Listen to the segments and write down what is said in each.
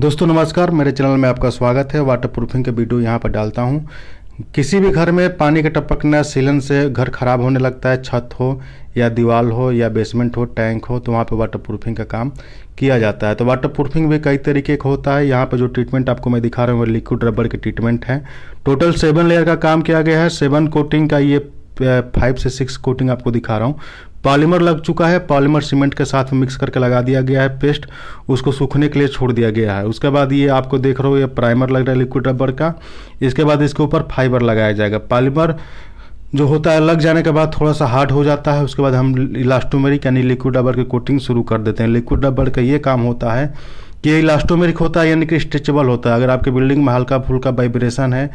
दोस्तों नमस्कार मेरे चैनल में आपका स्वागत है वाटर प्रूफिंग के वीडियो यहाँ पर डालता हूँ किसी भी घर में पानी का टपकना सीलन से घर खराब होने लगता है छत हो या दीवार हो या बेसमेंट हो टैंक हो तो वहाँ पे वाटर प्रूफिंग का काम किया जाता है तो वाटर प्रूफिंग भी कई तरीके का होता है यहाँ पर जो ट्रीटमेंट आपको मैं दिखा रहा हूँ वो लिक्विड रबर के ट्रीटमेंट है टोटल सेवन लेयर का काम किया गया है सेवन कोटिंग का ये फाइव से सिक्स कोटिंग आपको दिखा रहा हूँ पॉलीमर लग चुका है पॉलीमर सीमेंट के साथ मिक्स करके लगा दिया गया है पेस्ट उसको सूखने के लिए छोड़ दिया गया है उसके बाद ये आपको देख रहे हो ये प्राइमर लग रहा है लिक्विड रबर का इसके बाद इसके ऊपर फाइबर लगाया जाएगा पॉलीमर जो होता है लग जाने के बाद थोड़ा सा हार्ड हो जाता है उसके बाद हम इलास्टोमेरिक यानी लिक्विड रबर की कोटिंग शुरू कर देते हैं लिक्विड रबर का ये काम होता है कि इलास्टोमेरिक होता है यानी कि स्ट्रेचेबल होता है अगर आपके बिल्डिंग में हल्का फुल्का वाइब्रेशन है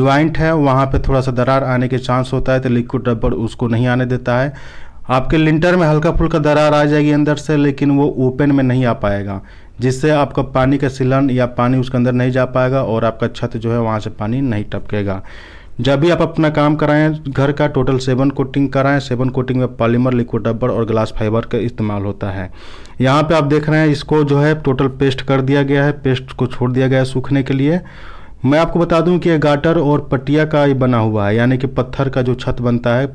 ज्वाइंट है वहाँ पे थोड़ा सा दरार आने के चांस होता है तो लिक्विड रबर उसको नहीं आने देता है आपके लिंटर में हल्का फुल्का दरार आ जाएगी अंदर से लेकिन वो ओपन में नहीं आ पाएगा जिससे आपका पानी का सिलन या पानी उसके अंदर नहीं जा पाएगा और आपका छत जो है वहाँ से पानी नहीं टपकेगा जब भी आप अपना काम कराएं घर का टोटल सेवन कोटिंग कराएं सेवन कोटिंग में पॉलीमर लिक्विड रबर और ग्लास फाइबर का इस्तेमाल होता है यहाँ पे आप देख रहे हैं इसको जो है टोटल पेस्ट कर दिया गया है पेस्ट को छोड़ दिया गया है सूखने के लिए मैं आपको बता दूं कि गाटर और पटिया का ये बना हुआ है यानी कि पत्थर का जो छत बनता है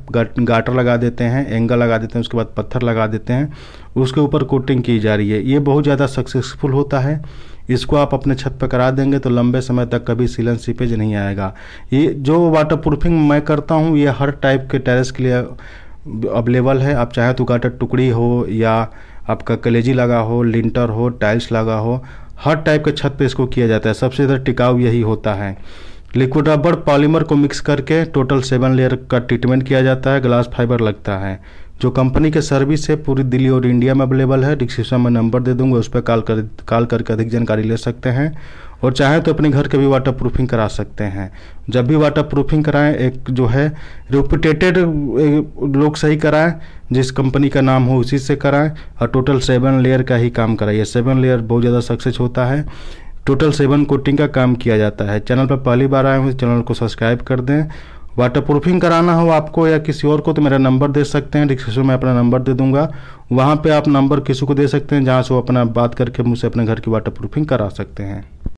गाटर लगा देते हैं एंगल लगा देते हैं उसके बाद पत्थर लगा देते हैं उसके ऊपर कोटिंग की जा रही है ये बहुत ज़्यादा सक्सेसफुल होता है इसको आप अपने छत पर करा देंगे तो लंबे समय तक कभी सीलन सीपेज नहीं आएगा ये जो वाटर प्रूफिंग मैं करता हूँ ये हर टाइप के टेरेस के लिए अवेलेबल है आप चाहे तो गाटर टुकड़ी हो या आपका कलेजी लगा हो लिंटर हो टाइल्स लगा हो हर टाइप के छत पे इसको किया जाता है सबसे ज़्यादा टिकाऊ यही होता है लिक्विड रबड़ पॉलीमर को मिक्स करके टोटल सेवन लेयर का ट्रीटमेंट किया जाता है ग्लास फाइबर लगता है जो कंपनी के सर्विस है पूरी दिल्ली और इंडिया में अवेलेबल है डिस्क्रिप्शन में नंबर दे दूंगा उस पर कॉल कर कॉल करके अधिक जानकारी ले सकते हैं और चाहें तो अपने घर के भी वाटर प्रूफिंग करा सकते हैं जब भी वाटर प्रूफिंग कराएं एक जो है रेपुटेटेड लोग सही कराएं जिस कंपनी का नाम हो उसी से कराएं और टोटल सेवन लेयर का ही काम कराइए सेवन लेयर बहुत ज़्यादा सक्सेस होता है टोटल सेवन कोटिंग का काम किया जाता है चैनल पर पहली बार आए हुए चैनल को सब्सक्राइब कर दें वाटर प्रूफिंग कराना हो आपको या किसी और को तो मेरा नंबर दे सकते हैं डिस्क्रिप्शन में अपना नंबर दे दूंगा वहाँ पे आप नंबर किसी को दे सकते हैं जहाँ से वो अपना बात करके मुझसे अपने घर की वाटर प्रूफिंग करा सकते हैं